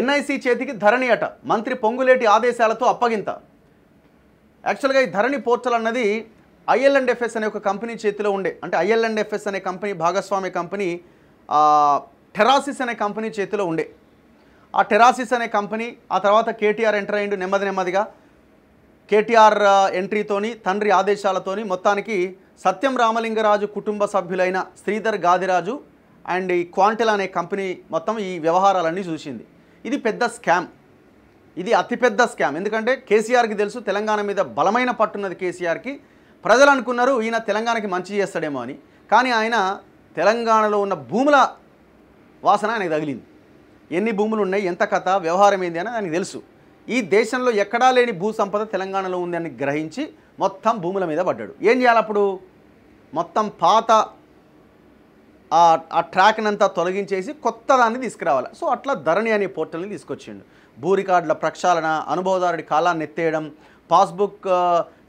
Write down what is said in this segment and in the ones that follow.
NIC చేతికి ధరణి అట మంత్రి పొంగులేటి ఆదేశాలతో అప్పగింత యాక్చువల్గా ఈ ధరణి పోర్టల్ అన్నది ఐఎల్ అండ్ ఎఫ్ఎస్ అనే ఒక కంపెనీ చేతిలో ఉండే అంటే ఐఎల్ అండ్ ఎఫ్ఎస్ అనే కంపెనీ భాగస్వామి కంపెనీ టెరాసిస్ అనే కంపెనీ చేతిలో ఉండే ఆ టెరాసిస్ అనే కంపెనీ ఆ తర్వాత కేటీఆర్ ఎంటర్ అయ్యిండు నెమ్మది నెమ్మదిగా కేటీఆర్ ఎంట్రీతోని తండ్రి ఆదేశాలతోని మొత్తానికి సత్యం రామలింగరాజు కుటుంబ సభ్యులైన శ్రీధర్ గాదిరాజు అండ్ ఈ క్వాంటెల్ అనే కంపెనీ మొత్తం ఈ వ్యవహారాలన్నీ చూసింది ఇది పెద్ద స్కామ్ ఇది అతిపెద్ద స్కామ్ ఎందుకంటే కేసీఆర్కి తెలుసు తెలంగాణ మీద బలమైన పట్టున్నది కేసీఆర్కి ప్రజలు అనుకున్నారు ఈయన తెలంగాణకి మంచి చేస్తాడేమో అని కానీ ఆయన తెలంగాణలో ఉన్న భూముల వాసన ఆయనకు తగిలింది ఎన్ని భూములు ఉన్నాయి ఎంత కథ వ్యవహారం ఏంది అని ఆయనకు తెలుసు ఈ దేశంలో ఎక్కడా లేని భూ సంపద తెలంగాణలో ఉంది అని గ్రహించి మొత్తం భూముల మీద పడ్డాడు ఏం చేయాలప్పుడు మొత్తం పాత ఆ ట్రాక్ని అంతా తొలగించేసి కొత్త దాన్ని తీసుకురావాలి సో అట్లా ధరణి అనే పోర్టల్ని తీసుకొచ్చిండు భూ రికార్డుల ప్రక్షాళన అనుభవదారుడి కాలాన్ని ఎత్తేయడం పాస్బుక్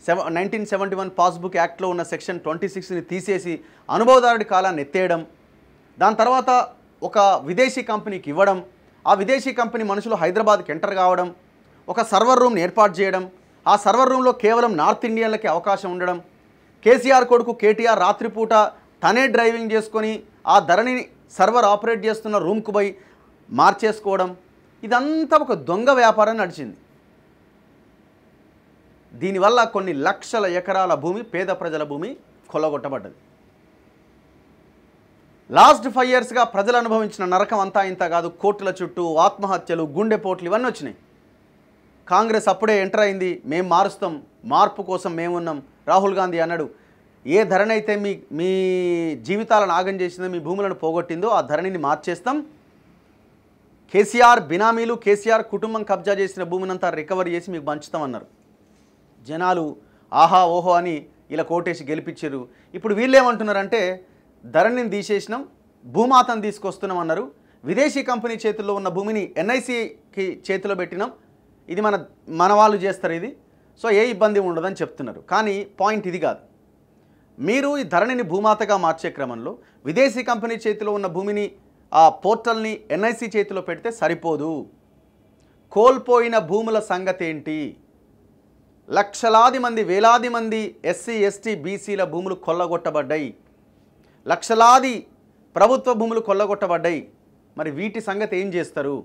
సెవ నైన్టీన్ సెవెంటీ వన్ పాస్బుక్ యాక్ట్లో ఉన్న సెక్షన్ ట్వంటీ సిక్స్ని తీసేసి అనుభవదారుడి కాలాన్ని ఎత్తేయడం దాని తర్వాత ఒక విదేశీ కంపెనీకి ఇవ్వడం ఆ విదేశీ కంపెనీ మనుషులు హైదరాబాద్కి ఎంటర్ కావడం ఒక సర్వర్ రూమ్ని ఏర్పాటు చేయడం ఆ సర్వర్ రూమ్లో కేవలం నార్త్ ఇండియన్లకి అవకాశం ఉండడం కేసీఆర్ కొడుకు కేటీఆర్ రాత్రిపూట తనే డ్రైవింగ్ చేసుకొని ఆ ధరని సర్వర్ ఆపరేట్ చేస్తున్న రూమ్కు పోయి మార్చేసుకోవడం ఇదంతా ఒక దొంగ వ్యాపారం నడిచింది దీనివల్ల కొన్ని లక్షల ఎకరాల భూమి పేద ప్రజల భూమి కొల్లగొట్టబడ్డది లాస్ట్ ఫైవ్ ఇయర్స్గా ప్రజలు అనుభవించిన నరకం అంతా ఇంత కాదు కోర్టుల చుట్టూ ఆత్మహత్యలు గుండెపోట్లు ఇవన్నీ వచ్చినాయి కాంగ్రెస్ అప్పుడే ఎంటర్ అయింది మేము మారుస్తాం మార్పు కోసం మేమున్నాం రాహుల్ గాంధీ అన్నాడు ఏ ధరణి అయితే మీ మీ జీవితాలను ఆగం చేసిందో మీ భూములను పోగొట్టిందో ఆ ధరణిని మార్చేస్తాం కేసీఆర్ బినామీలు కేసీఆర్ కుటుంబం కబ్జా చేసిన భూమినంతా రికవరీ చేసి మీకు పంచుతామన్నారు జనాలు ఆహా ఓహో అని ఇలా కోటేసి గెలిపించారు ఇప్పుడు వీళ్ళేమంటున్నారంటే ధరణిని తీసేసినాం భూమాతను తీసుకొస్తున్నాం అన్నారు విదేశీ కంపెనీ చేతుల్లో ఉన్న భూమిని ఎన్ఐసికి చేతిలో పెట్టినాం ఇది మన మన వాళ్ళు చేస్తారు ఇది సో ఏ ఇబ్బంది ఉండదని చెప్తున్నారు కానీ పాయింట్ ఇది కాదు మీరు ఈ ధరణిని భూమాతగా మార్చే క్రమంలో విదేశీ కంపెనీ చేతిలో ఉన్న భూమిని ఆ పోర్టల్ని ఎన్ఐసి చేతిలో పెడితే సరిపోదు కోల్పోయిన భూముల సంగతి ఏంటి లక్షలాది మంది వేలాది మంది ఎస్సీ ఎస్టీ బీసీల భూములు కొల్లగొట్టబడ్డాయి లక్షలాది ప్రభుత్వ భూములు కొల్లగొట్టబడ్డాయి మరి వీటి సంగతి ఏం చేస్తారు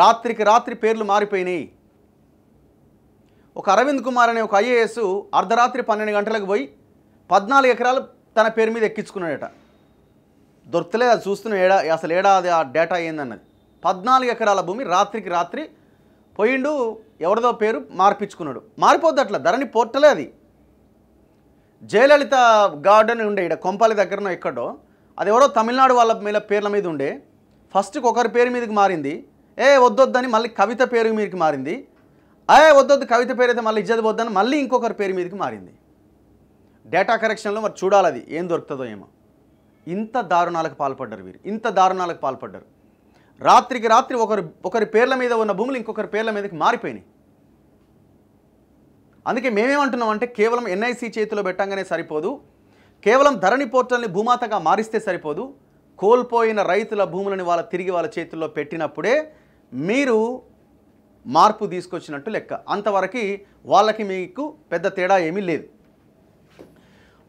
రాత్రికి రాత్రి పేర్లు మారిపోయినాయి ఒక అరవింద్ కుమార్ అనే ఒక ఐఏఎస్ అర్ధరాత్రి పన్నెండు గంటలకు పోయి పద్నాలుగు ఎకరాలు తన పేరు మీద ఎక్కించుకున్నాడట దొరుకుతలే అది చూస్తున్న ఏడా అసలు ఏడా అది ఆ డేటా ఏందన్నది పద్నాలుగు ఎకరాల భూమి రాత్రికి రాత్రి పోయిండు ఎవరిదో పేరు మార్పించుకున్నాడు మారిపోద్ది అట్లా ధరని పోర్టలే అది జయలలిత గార్డెన్ ఉండే ఇక్కడ కొంపాలి దగ్గరనో ఎక్కడో అది ఎవరో తమిళనాడు వాళ్ళ మీద పేర్ల మీద ఉండే ఫస్ట్కి ఒకరి పేరు మీదకి మారింది ఏ వద్దొద్దని మళ్ళీ కవిత పేరు మీదకి మారింది ఏ వద్దొద్దు కవిత పేరు అయితే మళ్ళీ ఇజ్జత్ వద్దని మళ్ళీ ఇంకొకరి పేరు మీదకి మారింది డేటా కరెక్షన్లో మరి చూడాలి అది ఏం దొరుకుతుందో ఏమో ఇంత దారుణాలకు పాల్పడ్డారు వీరు ఇంత దారుణాలకు పాల్పడ్డారు రాత్రికి రాత్రి ఒకరి ఒకరి పేర్ల మీద ఉన్న భూములు ఇంకొకరి పేర్ల మీదకి మారిపోయినాయి అందుకే మేమేమంటున్నాం అంటే కేవలం ఎన్ఐసి చేతిలో పెట్టంగానే సరిపోదు కేవలం ధరణి పోర్టల్ని భూమాతగా మారిస్తే సరిపోదు కోల్పోయిన రైతుల భూములని వాళ్ళ తిరిగి వాళ్ళ చేతుల్లో పెట్టినప్పుడే మీరు మార్పు తీసుకొచ్చినట్టు లెక్క అంతవరకు వాళ్ళకి మీకు పెద్ద తేడా ఏమీ లేదు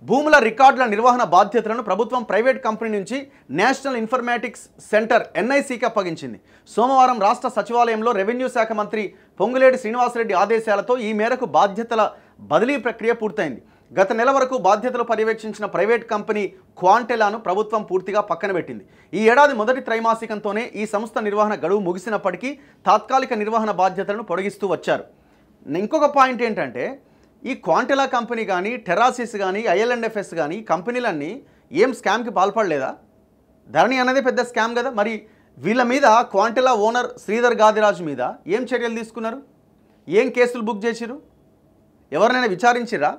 భూముల రికార్డుల నిర్వహణ బాధ్యతలను ప్రభుత్వం ప్రైవేట్ కంపెనీ నుంచి నేషనల్ ఇన్ఫర్మేటిక్స్ సెంటర్ ఎన్ఐసికి అప్పగించింది సోమవారం రాష్ట్ర సచివాలయంలో రెవెన్యూ శాఖ మంత్రి పొంగులేటి శ్రీనివాసరెడ్డి ఆదేశాలతో ఈ మేరకు బాధ్యతల బదిలీ ప్రక్రియ పూర్తయింది గత నెల వరకు బాధ్యతలు పర్యవేక్షించిన ప్రైవేట్ కంపెనీ క్వాంటెలాను ప్రభుత్వం పూర్తిగా పక్కన పెట్టింది ఈ ఏడాది మొదటి త్రైమాసికంతోనే ఈ సంస్థ నిర్వహణ గడువు ముగిసినప్పటికీ తాత్కాలిక నిర్వహణ బాధ్యతలను పొడిగిస్తూ వచ్చారు ఇంకొక పాయింట్ ఏంటంటే ఈ క్వాంటెలా కంపెనీ కానీ టెరాసిస్ కానీ ఐఎల్ఎండ్ఎఫ్ఎస్ కానీ కంపెనీలన్నీ ఏం స్కామ్కి పాల్పడలేదా ధరణి అనేది పెద్ద స్కామ్ కదా మరి వీళ్ళ మీద క్వాంటెలా ఓనర్ శ్రీధర్ గాదిరాజు మీద ఏం చర్యలు తీసుకున్నారు ఏం కేసులు బుక్ చేసిరు ఎవరినైనా విచారించిరా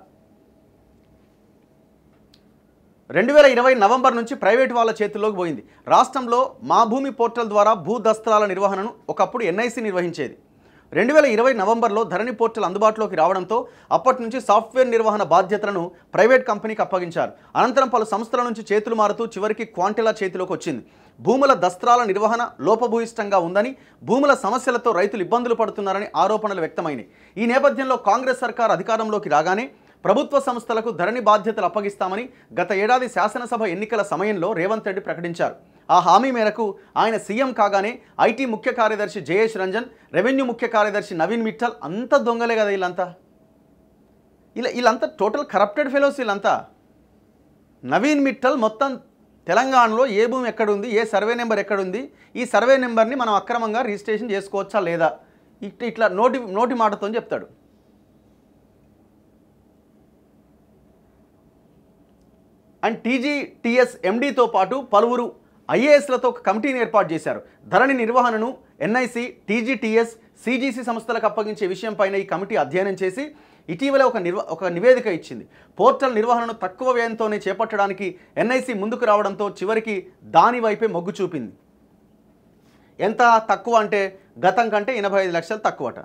రెండు వేల ఇరవై నవంబర్ నుంచి ప్రైవేట్ వాళ్ళ చేతుల్లోకి పోయింది రాష్ట్రంలో మా భూమి పోర్టల్ ద్వారా భూ దస్త్రాల నిర్వహణను ఒకప్పుడు ఎన్ఐసి నిర్వహించేది రెండు వేల ఇరవై నవంబర్లో ధరణి పోర్టల్ అందుబాటులోకి రావడంతో అప్పటి నుంచి సాఫ్ట్వేర్ నిర్వహణ బాధ్యతలను ప్రైవేట్ కంపెనీకి అప్పగించారు అనంతరం పలు సంస్థల నుంచి చేతులు మారుతూ చివరికి క్వాంటెలా చేతిలోకి వచ్చింది భూముల దస్త్రాల నిర్వహణ లోపభూయిష్టంగా ఉందని భూముల సమస్యలతో రైతులు ఇబ్బందులు పడుతున్నారని ఆరోపణలు వ్యక్తమైనాయి ఈ నేపథ్యంలో కాంగ్రెస్ సర్కార్ అధికారంలోకి రాగానే ప్రభుత్వ సంస్థలకు ధరణి బాధ్యతలు అప్పగిస్తామని గత ఏడాది శాసనసభ ఎన్నికల సమయంలో రేవంత్ రెడ్డి ప్రకటించారు ఆ హామీ మేరకు ఆయన సీఎం కాగానే ఐటీ ముఖ్య కార్యదర్శి జయేష్ రంజన్ రెవెన్యూ ముఖ్య కార్యదర్శి నవీన్ మిట్టల్ అంత దొంగలే కదా వీళ్ళంతా ఇలా వీళ్ళంతా టోటల్ కరప్టెడ్ ఫెలోస్ వీళ్ళంతా నవీన్ మిట్టల్ మొత్తం తెలంగాణలో ఏ భూమి ఎక్కడుంది ఏ సర్వే నెంబర్ ఎక్కడుంది ఈ సర్వే నెంబర్ని మనం అక్రమంగా రిజిస్ట్రేషన్ చేసుకోవచ్చా లేదా ఇట్ ఇట్లా నోటి నోటి మాటతో చెప్తాడు అండ్ టీజీటీఎస్ ఎండీతో పాటు పలువురు ఐఏఎస్లతో ఒక కమిటీని ఏర్పాటు చేశారు ధరణి నిర్వహణను ఎన్ఐసి టీజీటీఎస్ సిజీసీ సంస్థలకు అప్పగించే విషయంపైన ఈ కమిటీ అధ్యయనం చేసి ఇటీవల ఒక నిర్వ ఒక నివేదిక ఇచ్చింది పోర్టల్ నిర్వహణను తక్కువ వ్యయంతోనే చేపట్టడానికి ఎన్ఐసి ముందుకు రావడంతో చివరికి దాని వైపే మొగ్గు చూపింది ఎంత తక్కువ అంటే గతం కంటే ఎనభై ఐదు లక్షలు తక్కువట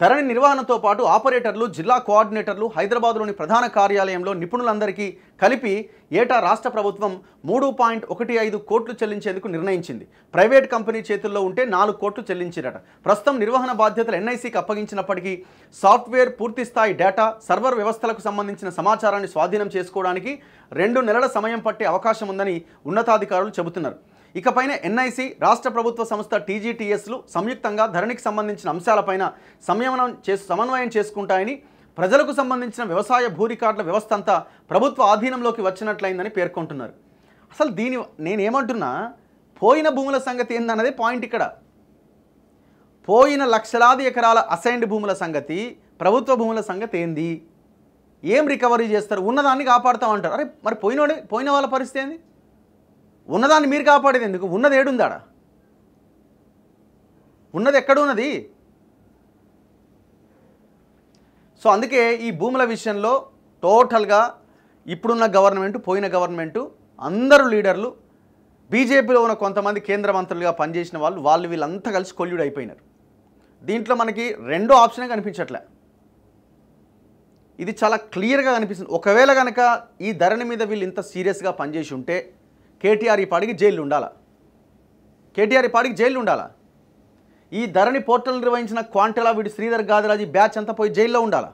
ధరణి నిర్వహణతో పాటు ఆపరేటర్లు జిల్లా కోఆర్డినేటర్లు హైదరాబాద్లోని ప్రధాన కార్యాలయంలో నిపుణులందరికీ కలిపి ఏటా రాష్ట్ర ప్రభుత్వం మూడు పాయింట్ ఒకటి ఐదు కోట్లు చెల్లించేందుకు నిర్ణయించింది ప్రైవేట్ కంపెనీ చేతుల్లో ఉంటే నాలుగు కోట్లు చెల్లించిరట ప్రస్తుతం నిర్వహణ బాధ్యతలు ఎన్ఐసికి అప్పగించినప్పటికీ సాఫ్ట్వేర్ పూర్తిస్థాయి డేటా సర్వర్ వ్యవస్థలకు సంబంధించిన సమాచారాన్ని స్వాధీనం చేసుకోవడానికి రెండు నెలల సమయం పట్టే అవకాశం ఉందని ఉన్నతాధికారులు చెబుతున్నారు ఇకపైన ఎన్ఐసి రాష్ట్ర ప్రభుత్వ సంస్థ టీజీటీఎస్లు సంయుక్తంగా ధరణికి సంబంధించిన అంశాలపైన సంయమనం చేసు సమన్వయం చేసుకుంటాయని ప్రజలకు సంబంధించిన వ్యవసాయ భూ రికార్డుల వ్యవస్థ అంతా ప్రభుత్వ ఆధీనంలోకి వచ్చినట్లయిందని పేర్కొంటున్నారు అసలు దీని నేనేమంటున్నా పోయిన భూముల సంగతి ఏందన్నదే పాయింట్ ఇక్కడ పోయిన లక్షలాది ఎకరాల అసైన్డ్ భూముల సంగతి ప్రభుత్వ భూముల సంగతి ఏంది ఏం రికవరీ చేస్తారు ఉన్నదాన్ని కాపాడుతామంటారు అరే మరి పోయినోడే పోయిన వాళ్ళ పరిస్థితి ఏంది ఉన్నదాన్ని మీరు కాపాడేది ఎందుకు ఉన్నది ఏడుందాడా ఉన్నది ఎక్కడున్నది సో అందుకే ఈ భూముల విషయంలో టోటల్గా ఇప్పుడున్న గవర్నమెంట్ పోయిన గవర్నమెంటు అందరూ లీడర్లు బీజేపీలో ఉన్న కొంతమంది కేంద్ర మంత్రులుగా పనిచేసిన వాళ్ళు వాళ్ళు వీళ్ళంతా కలిసి కొల్యుడు అయిపోయినారు దీంట్లో మనకి రెండో ఆప్షనే కనిపించట్లే ఇది చాలా క్లియర్గా కనిపిస్తుంది ఒకవేళ కనుక ఈ ధరణి మీద వీళ్ళు ఇంత సీరియస్గా పనిచేసి ఉంటే కేటీఆర్ ఈ పాడికి జైలు ఉండాలా కేటీఆర్ ఈ పాడికి జైలు ఉండాలా ఈ ధరణి పోర్టల్ నిర్వహించిన క్వాంటలా వీడి శ్రీధర్ గాదిరాజీ బ్యాచ్ అంతా పోయి జైల్లో ఉండాలా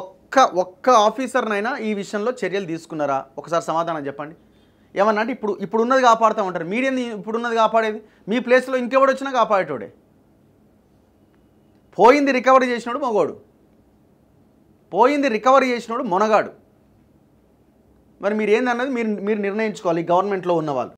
ఒక్క ఒక్క ఆఫీసర్నైనా ఈ విషయంలో చర్యలు తీసుకున్నారా ఒకసారి సమాధానం చెప్పండి ఏమన్నా అంటే ఇప్పుడు ఇప్పుడు ఉన్నది కాపాడుతూ ఉంటారు మీడియాని ఇప్పుడున్నది కాపాడేది మీ ప్లేస్లో ఇంకెవడు వచ్చినా కాపాడేటోడే పోయింది రికవరీ చేసినోడు మొగోడు పోయింది రికవరీ చేసినోడు మొనగాడు మరి మీరు ఏందన్నది మీరు మీరు నిర్ణయించుకోవాలి గవర్నమెంట్లో ఉన్న వాళ్ళు